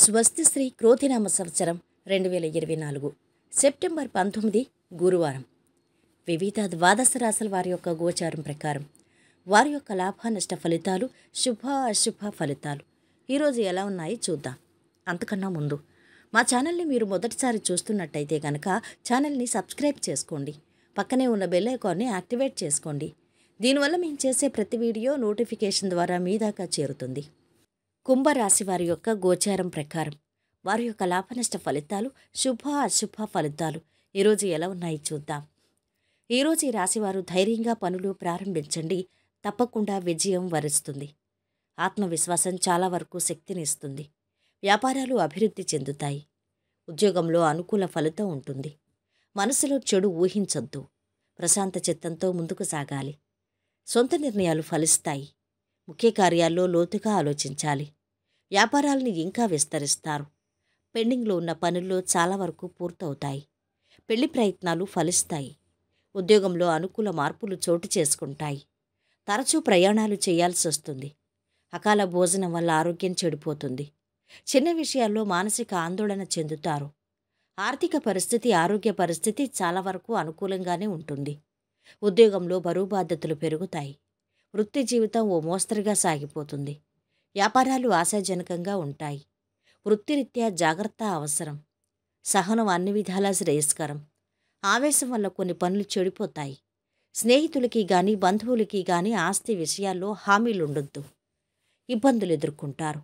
స్వస్తి శ్రీ క్రోధినామ సంవత్సరం రెండు వేల ఇరవై నాలుగు సెప్టెంబర్ పంతొమ్మిది గురువారం వివిధ ద్వాదశ రాశుల వారి యొక్క గోచారం ప్రకారం వారి యొక్క లాభ నష్ట ఫలితాలు శుభ అశుభ ఫలితాలు ఈరోజు ఎలా ఉన్నాయి చూద్దాం అంతకన్నా ముందు మా ఛానల్ని మీరు మొదటిసారి చూస్తున్నట్టయితే కనుక ఛానల్ని సబ్స్క్రైబ్ చేసుకోండి పక్కనే ఉన్న బెల్ ఐకాన్ని యాక్టివేట్ చేసుకోండి దీనివల్ల మేము చేసే ప్రతి వీడియో నోటిఫికేషన్ ద్వారా మీ దాకా చేరుతుంది కుంభరాశి వారి యొక్క గోచారం ప్రకారం వారి యొక్క లాభనష్ట ఫలితాలు శుభ అశుభ ఫలితాలు ఈరోజు ఎలా ఉన్నాయి చూద్దాం ఈరోజు ఈ రాశివారు ధైర్యంగా పనులు ప్రారంభించండి తప్పకుండా విజయం వరుస్తుంది ఆత్మవిశ్వాసం చాలా వరకు శక్తిని ఇస్తుంది వ్యాపారాలు అభివృద్ధి చెందుతాయి ఉద్యోగంలో అనుకూల ఫలితం ఉంటుంది మనసులో చెడు ఊహించొద్దు ప్రశాంత చిత్తంతో ముందుకు సాగాలి సొంత నిర్ణయాలు ఫలిస్తాయి ముఖ్య కార్యాల్లో లోతుగా ఆలోచించాలి వ్యాపారాలని ఇంకా విస్తరిస్తారు పెండింగ్లో ఉన్న పనుల్లో చాలా వరకు పూర్తవుతాయి పెళ్లి ప్రయత్నాలు ఫలిస్తాయి ఉద్యోగంలో అనుకూల మార్పులు చోటు చేసుకుంటాయి తరచూ ప్రయాణాలు చేయాల్సి వస్తుంది అకాల భోజనం వల్ల ఆరోగ్యం చెడిపోతుంది చిన్న విషయాల్లో మానసిక ఆందోళన చెందుతారు ఆర్థిక పరిస్థితి ఆరోగ్య పరిస్థితి చాలా వరకు అనుకూలంగానే ఉంటుంది ఉద్యోగంలో బరువు బాధ్యతలు పెరుగుతాయి వృత్తి జీవితం ఓ మోస్తరుగా సాగిపోతుంది వ్యాపారాలు ఆశాజనకంగా ఉంటాయి వృత్తిరీత్యా జాగ్రత్త అవసరం సహనం అన్ని విధాలా శ్రేయస్కరం ఆవేశం వల్ల కొన్ని పనులు చెడిపోతాయి స్నేహితులకి కానీ బంధువులకి కానీ ఆస్తి విషయాల్లో హామీలుండొద్దు ఇబ్బందులు ఎదుర్కొంటారు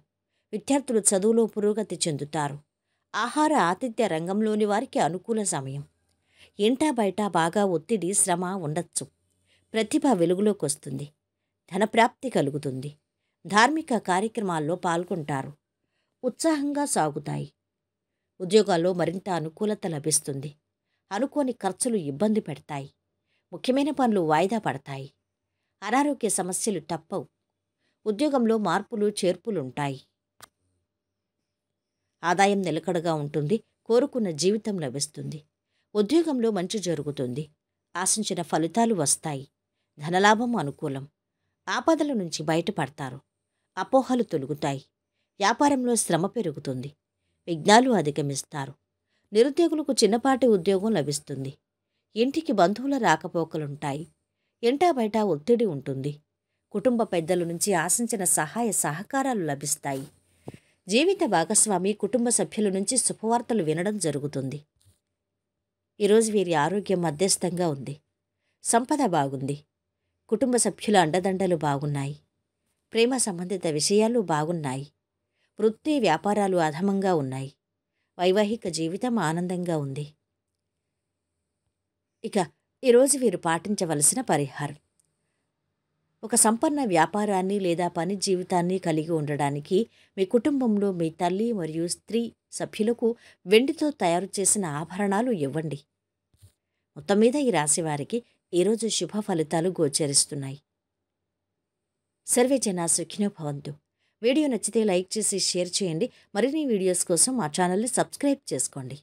విద్యార్థులు చదువులో పురోగతి చెందుతారు ఆహార ఆతిథ్య రంగంలోని వారికి అనుకూల సమయం ఇంటా బయట బాగా ఒత్తిడి శ్రమ ఉండొచ్చు ప్రతిభ వెలుగులోకి వస్తుంది ధనప్రాప్తి కలుగుతుంది ధార్మిక కార్యక్రమాల్లో పాల్గొంటారు ఉత్సాహంగా సాగుతాయి ఉద్యోగాల్లో మరింత అనుకూలత లభిస్తుంది అనుకోని ఖర్చులు ఇబ్బంది పెడతాయి ముఖ్యమైన పనులు వాయిదా పడతాయి అనారోగ్య సమస్యలు తప్పవు ఉద్యోగంలో మార్పులు చేర్పులుంటాయి ఆదాయం నిలకడగా ఉంటుంది కోరుకున్న జీవితం లభిస్తుంది ఉద్యోగంలో మంచి జరుగుతుంది ఆశించిన ఫలితాలు వస్తాయి ధనలాభం అనుకూలం ఆపదల నుంచి బయటపడతారు అపోహలు తొలుగుతాయి వ్యాపారంలో శ్రమ పెరుగుతుంది విఘ్నాలు అధిగమిస్తారు నిరుద్యోగులకు చిన్నపాటి ఉద్యోగం లభిస్తుంది ఇంటికి బంధువుల రాకపోకలుంటాయి ఇంటా బయట ఒత్తిడి ఉంటుంది కుటుంబ పెద్దల నుంచి ఆశించిన సహాయ సహకారాలు లభిస్తాయి జీవిత భాగస్వామి కుటుంబ సభ్యుల నుంచి శుభవార్తలు వినడం జరుగుతుంది ఈరోజు వీరి ఆరోగ్యం మధ్యస్థంగా ఉంది సంపద బాగుంది కుటుంబ సభ్యుల అండదండలు బాగున్నాయి ప్రేమ సంబంధిత విషయాలు బాగున్నాయి వృత్తి వ్యాపారాలు అధమంగా ఉన్నాయి వైవాహిక జీవితం ఆనందంగా ఉంది ఇక ఈరోజు వీరు పాటించవలసిన పరిహారం ఒక సంపన్న వ్యాపారాన్ని లేదా పని జీవితాన్ని కలిగి ఉండడానికి మీ కుటుంబంలో మీ తల్లి మరియు స్త్రీ సభ్యులకు వెండితో తయారు చేసిన ఆభరణాలు ఇవ్వండి మొత్తం మీద ఈ రాశివారికి ఈరోజు శుభ ఫలితాలు గోచరిస్తున్నాయి సర్వే జన భవంతు వీడియో నచ్చితే లైక్ చేసి షేర్ చేయండి మరిన్ని వీడియోస్ కోసం మా ఛానల్ని సబ్స్క్రైబ్ చేసుకోండి